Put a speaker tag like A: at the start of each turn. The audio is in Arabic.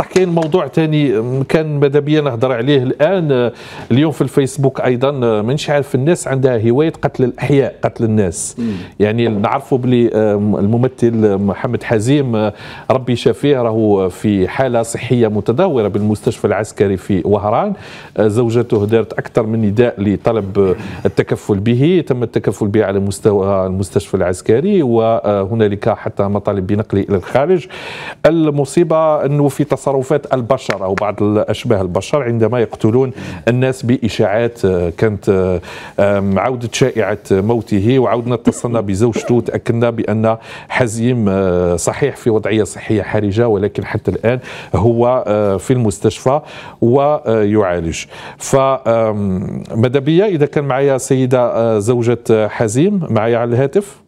A: صح كاين موضوع ثاني كان ماذا بيا نهضر عليه الان آه، اليوم في الفيسبوك ايضا آه، مانيش عارف الناس عندها هوايه قتل الاحياء قتل الناس يعني نعرفوا بلي الممثل محمد حزيم آه، ربي شافيه راهو في حاله صحيه متدهوره بالمستشفى العسكري في وهران زوجته دارت اكثر من نداء لطلب التكفل به تم التكفل به على مستوى المستشفى العسكري وهنالك حتى مطالب بنقله الى الخارج المصيبه انه في تصرف تصرفات البشر أو بعض أشباه البشر عندما يقتلون الناس بإشاعات آه، كانت آه، عودة شائعة موته وعودنا اتصلنا بزوجته وتأكدنا بأن حزيم آه، صحيح في وضعية صحية حرجة ولكن حتى الآن هو في المستشفى ويعالج ف بيا إذا كان معايا سيدة زوجة حزيم معايا على الهاتف